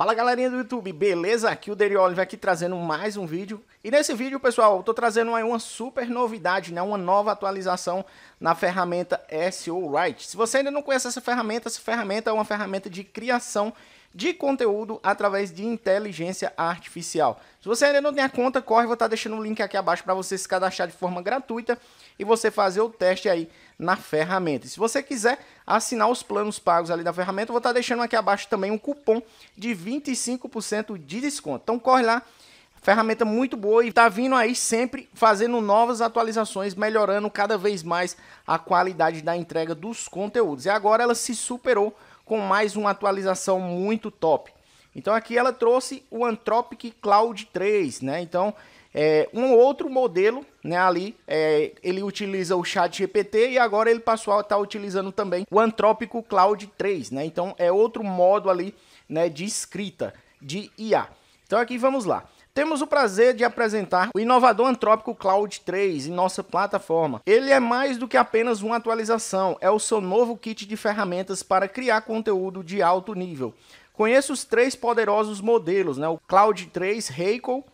Fala galerinha do YouTube, beleza? Aqui o Deri Oliver aqui trazendo mais um vídeo. E nesse vídeo, pessoal, eu tô trazendo aí uma super novidade, né? Uma nova atualização na ferramenta SEO Write. Se você ainda não conhece essa ferramenta, essa ferramenta é uma ferramenta de criação de conteúdo através de inteligência artificial. Se você ainda não tem a conta, corre, vou estar tá deixando o link aqui abaixo para você se cadastrar de forma gratuita e você fazer o teste aí na ferramenta. E se você quiser assinar os planos pagos ali da ferramenta, vou estar tá deixando aqui abaixo também um cupom de 25% de desconto. Então corre lá, ferramenta muito boa e está vindo aí sempre fazendo novas atualizações, melhorando cada vez mais a qualidade da entrega dos conteúdos. E agora ela se superou com mais uma atualização muito top. Então aqui ela trouxe o Anthropic Cloud 3, né? Então é, um outro modelo, né, ali, é, ele utiliza o chat GPT e agora ele passou a estar tá utilizando também o Anthropic Cloud 3, né, então é outro modo ali, né, de escrita de IA. Então aqui vamos lá. Temos o prazer de apresentar o inovador antrópico Cloud 3 em nossa plataforma. Ele é mais do que apenas uma atualização, é o seu novo kit de ferramentas para criar conteúdo de alto nível. Conheça os três poderosos modelos, né? o Cloud 3 Reikel,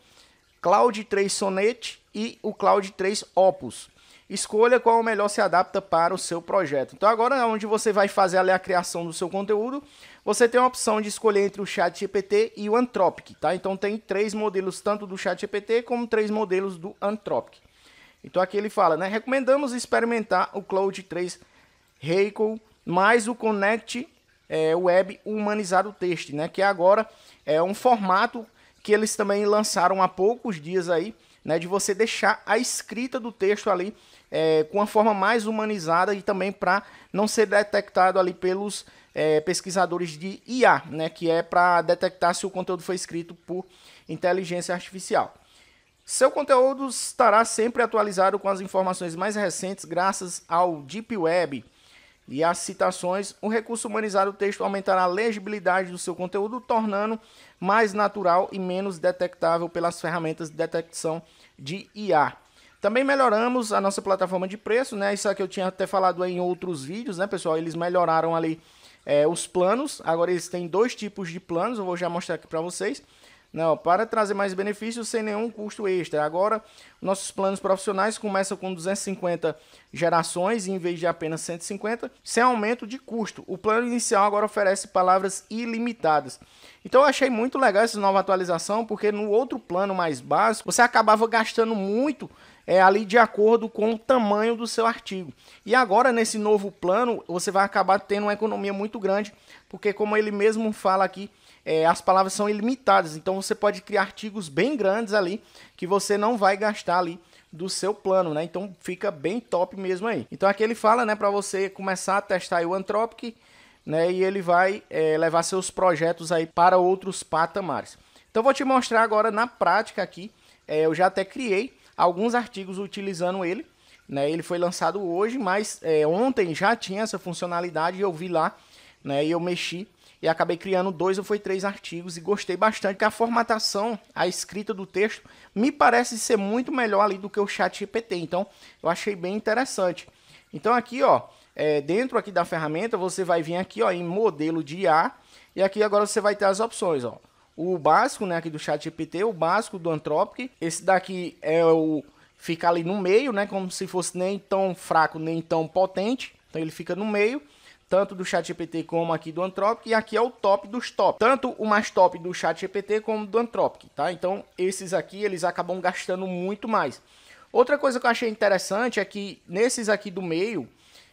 Cloud 3 Sonnet e o Cloud 3 Opus. Escolha qual melhor se adapta para o seu projeto. Então agora é onde você vai fazer ali a criação do seu conteúdo, você tem a opção de escolher entre o ChatGPT e o Anthropic, tá? Então tem três modelos tanto do ChatGPT como três modelos do Anthropic. Então aqui ele fala, né? Recomendamos experimentar o Cloud 3 Reico mais o Connect é, Web Humanizado texto, né? Que agora é um formato que eles também lançaram há poucos dias aí né, de você deixar a escrita do texto ali é, com uma forma mais humanizada e também para não ser detectado ali pelos é, pesquisadores de IA, né, que é para detectar se o conteúdo foi escrito por inteligência artificial. Seu conteúdo estará sempre atualizado com as informações mais recentes graças ao Deep Web e as citações, o recurso humanizar o texto aumentará a legibilidade do seu conteúdo, tornando mais natural e menos detectável pelas ferramentas de detecção de IA. Também melhoramos a nossa plataforma de preço, né? Isso aqui é eu tinha até falado em outros vídeos, né, pessoal? Eles melhoraram ali é, os planos. Agora eles têm dois tipos de planos, eu vou já mostrar aqui para vocês. Não, para trazer mais benefícios sem nenhum custo extra. Agora, nossos planos profissionais começam com 250 gerações em vez de apenas 150, sem aumento de custo. O plano inicial agora oferece palavras ilimitadas. Então eu achei muito legal essa nova atualização, porque no outro plano mais básico, você acabava gastando muito é, ali de acordo com o tamanho do seu artigo. E agora, nesse novo plano, você vai acabar tendo uma economia muito grande, porque como ele mesmo fala aqui, é, as palavras são ilimitadas. Então você pode criar artigos bem grandes ali que você não vai gastar ali do seu plano, né? Então fica bem top mesmo aí. Então aqui ele fala, né, para você começar a testar o Anthropic, né? E ele vai é, levar seus projetos aí para outros patamares. Então vou te mostrar agora na prática aqui. É, eu já até criei alguns artigos utilizando ele. Né, ele foi lançado hoje, mas é, ontem já tinha essa funcionalidade e eu vi lá né? E eu mexi e acabei criando dois ou foi três artigos e gostei bastante que a formatação, a escrita do texto me parece ser muito melhor ali do que o chat GPT. Então, eu achei bem interessante. Então aqui, ó, é, dentro aqui da ferramenta, você vai vir aqui, ó, em modelo de IA e aqui agora você vai ter as opções, ó. O básico, né, aqui do chat GPT, o básico do Anthropic. Esse daqui é o ficar ali no meio, né, como se fosse nem tão fraco, nem tão potente. Então ele fica no meio tanto do ChatGPT como aqui do Anthropic, e aqui é o top dos top, tanto o mais top do ChatGPT como do Anthropic, tá? Então, esses aqui, eles acabam gastando muito mais. Outra coisa que eu achei interessante é que nesses aqui do meio,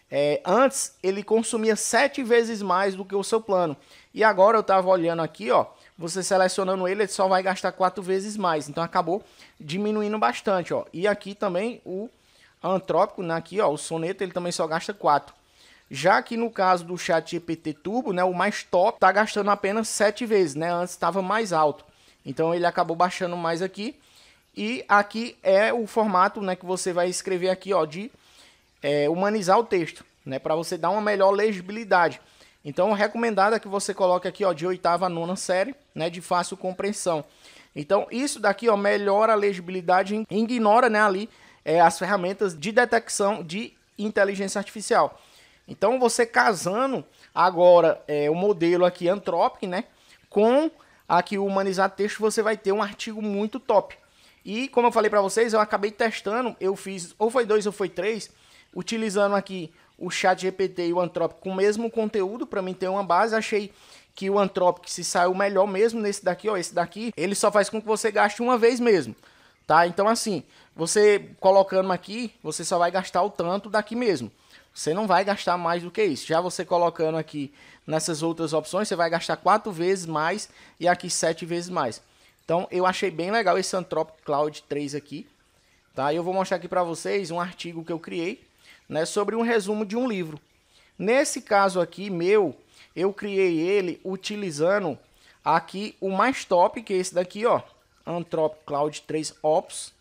é, antes ele consumia sete vezes mais do que o seu plano. E agora eu estava olhando aqui, ó, você selecionando ele, ele só vai gastar quatro vezes mais. Então acabou diminuindo bastante, ó. E aqui também o antrópico, né, aqui, ó, o soneto, ele também só gasta quatro. Já que no caso do chat GPT Turbo, né, o mais top está gastando apenas 7 vezes, né? Antes estava mais alto. Então ele acabou baixando mais aqui. E aqui é o formato né, que você vai escrever aqui ó, de é, humanizar o texto, né, para você dar uma melhor legibilidade. Então, o recomendado é que você coloque aqui ó, de oitava a nona série, né, de fácil compreensão. Então, isso daqui ó, melhora a legibilidade e ignora né, ali é, as ferramentas de detecção de inteligência artificial. Então você casando agora é, o modelo aqui Anthropic, né, com aqui o Humanizar Texto, você vai ter um artigo muito top. E como eu falei para vocês, eu acabei testando, eu fiz ou foi dois ou foi três, utilizando aqui o chat GPT e o Anthropic com o mesmo conteúdo para mim ter uma base, achei que o Anthropic se saiu melhor mesmo nesse daqui, ó, esse daqui, ele só faz com que você gaste uma vez mesmo, tá? Então assim, você colocando aqui, você só vai gastar o tanto daqui mesmo. Você não vai gastar mais do que isso. Já você colocando aqui nessas outras opções, você vai gastar quatro vezes mais e aqui sete vezes mais. Então, eu achei bem legal esse Anthropic Cloud 3 aqui. Tá? Eu vou mostrar aqui para vocês um artigo que eu criei né, sobre um resumo de um livro. Nesse caso aqui, meu, eu criei ele utilizando aqui o mais top, que é esse daqui, ó. Anthropic Cloud 3 Ops.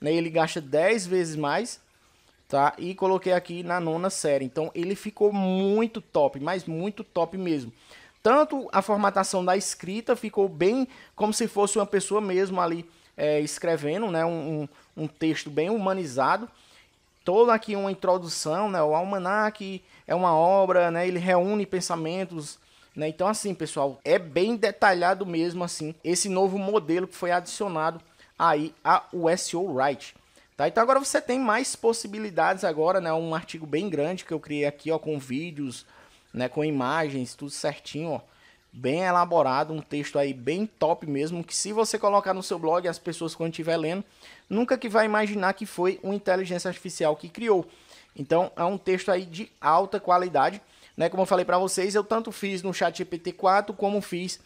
Né, ele gasta 10 vezes mais tá? E coloquei aqui na nona série. Então ele ficou muito top, mas muito top mesmo. Tanto a formatação da escrita ficou bem como se fosse uma pessoa mesmo ali é, escrevendo, né? Um, um, um, texto bem humanizado. Toda aqui uma introdução, né? O almanac é uma obra, né? Ele reúne pensamentos, né? Então assim, pessoal, é bem detalhado mesmo assim esse novo modelo que foi adicionado aí ao SEO Write. Tá, então agora você tem mais possibilidades agora, né? Um artigo bem grande que eu criei aqui, ó, com vídeos, né, com imagens, tudo certinho, ó. Bem elaborado, um texto aí bem top mesmo, que se você colocar no seu blog, as pessoas quando estiver lendo, nunca que vai imaginar que foi uma inteligência artificial que criou. Então, é um texto aí de alta qualidade, né? Como eu falei para vocês, eu tanto fiz no ChatGPT 4 como fiz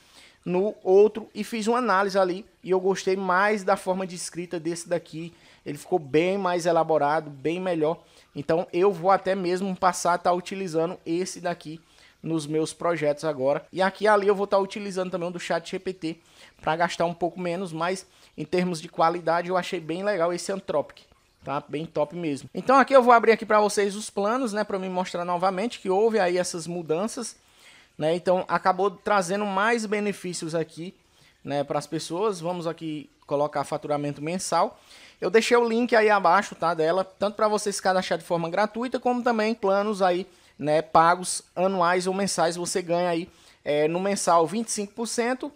no outro e fiz uma análise ali e eu gostei mais da forma de escrita desse daqui ele ficou bem mais elaborado, bem melhor. Então eu vou até mesmo passar a estar tá utilizando esse daqui nos meus projetos agora. E aqui ali eu vou estar tá utilizando também o do chat GPT para gastar um pouco menos, mas em termos de qualidade eu achei bem legal esse Anthropic. Tá bem top mesmo. Então aqui eu vou abrir aqui para vocês os planos, né, para me mostrar novamente que houve aí essas mudanças, né? Então acabou trazendo mais benefícios aqui, né, para as pessoas. Vamos aqui colocar faturamento mensal. Eu deixei o link aí abaixo, tá, dela, tanto para você se cadastrar de forma gratuita, como também planos aí, né, pagos anuais ou mensais, você ganha aí é, no mensal 25%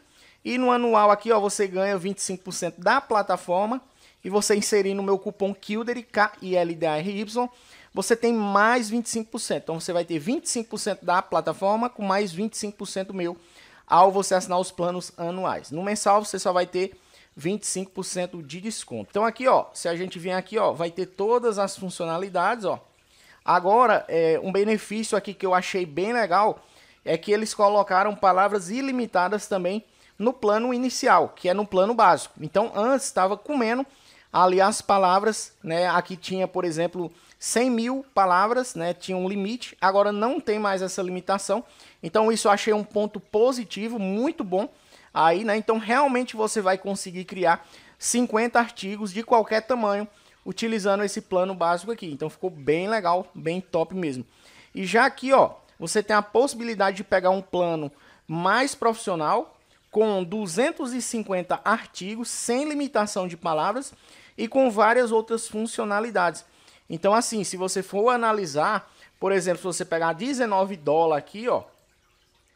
e no anual aqui, ó, você ganha 25% da plataforma e você inserir no meu cupom KILDERY, K-I-L-D-R-Y, A você tem mais 25%. Então você vai ter 25% da plataforma com mais 25% meu ao você assinar os planos anuais. No mensal você só vai ter 25% de desconto. Então aqui, ó, se a gente vir aqui, ó, vai ter todas as funcionalidades, ó. Agora, é, um benefício aqui que eu achei bem legal é que eles colocaram palavras ilimitadas também no plano inicial, que é no plano básico. Então, antes estava comendo ali as palavras, né? Aqui tinha, por exemplo, 100 mil palavras, né? Tinha um limite. Agora não tem mais essa limitação. Então, isso eu achei um ponto positivo, muito bom aí, né? Então realmente você vai conseguir criar 50 artigos de qualquer tamanho utilizando esse plano básico aqui. Então ficou bem legal, bem top mesmo. E já aqui, ó, você tem a possibilidade de pegar um plano mais profissional com 250 artigos sem limitação de palavras e com várias outras funcionalidades. Então assim, se você for analisar, por exemplo, se você pegar 19 dólares aqui, ó,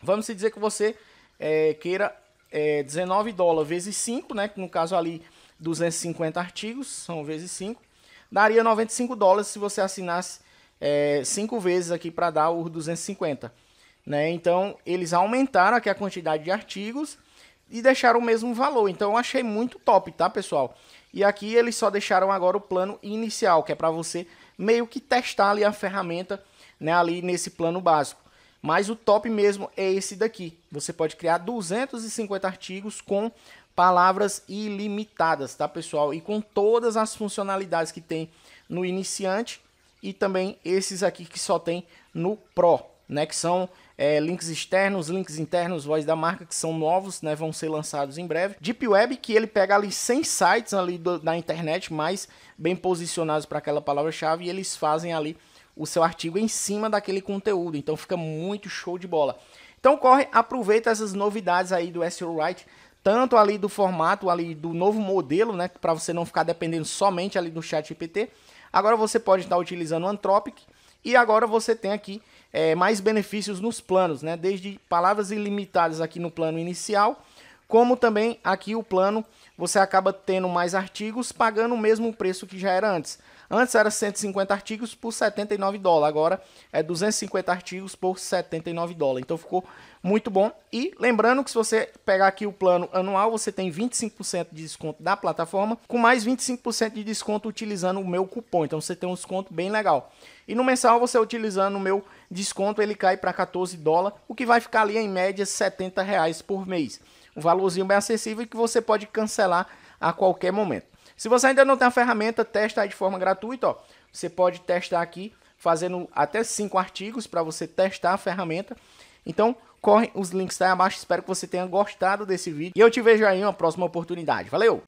vamos dizer que você é, queira é, 19 dólares vezes 5, né? Que no caso ali 250 artigos, são vezes 5. Daria 95 dólares se você assinasse é, 5 vezes aqui para dar os 250. Né? Então, eles aumentaram aqui a quantidade de artigos e deixaram o mesmo valor. Então, eu achei muito top, tá, pessoal? E aqui eles só deixaram agora o plano inicial, que é para você meio que testar ali a ferramenta né, ali nesse plano básico. Mas o top mesmo é esse daqui. Você pode criar 250 artigos com palavras ilimitadas, tá, pessoal? E com todas as funcionalidades que tem no iniciante e também esses aqui que só tem no Pro, né? Que são é, links externos, links internos, voz da marca, que são novos, né? Vão ser lançados em breve. Deep Web, que ele pega ali 100 sites ali do, da internet, mais bem posicionados para aquela palavra-chave, e eles fazem ali o seu artigo em cima daquele conteúdo. Então fica muito show de bola. Então corre, aproveita essas novidades aí do SEO Write tanto ali do formato, ali do novo modelo, né, para você não ficar dependendo somente ali do chat GPT. Agora você pode estar utilizando o Anthropic e agora você tem aqui é, mais benefícios nos planos, né, desde palavras ilimitadas aqui no plano inicial, como também aqui o plano você acaba tendo mais artigos pagando o mesmo preço que já era antes. Antes era 150 artigos por 79 dólares, agora é 250 artigos por 79 dólares. Então ficou muito bom. E lembrando que se você pegar aqui o plano anual, você tem 25% de desconto da plataforma, com mais 25% de desconto utilizando o meu cupom. Então você tem um desconto bem legal. E no mensal, você utilizando o meu desconto, ele cai para 14 dólares, o que vai ficar ali em média 70 reais por mês. Um valorzinho bem acessível que você pode cancelar a qualquer momento. Se você ainda não tem a ferramenta, testa aí de forma gratuita, ó. Você pode testar aqui, fazendo até 5 artigos para você testar a ferramenta. Então, corre os links tá aí abaixo. Espero que você tenha gostado desse vídeo. E eu te vejo aí em uma próxima oportunidade. Valeu!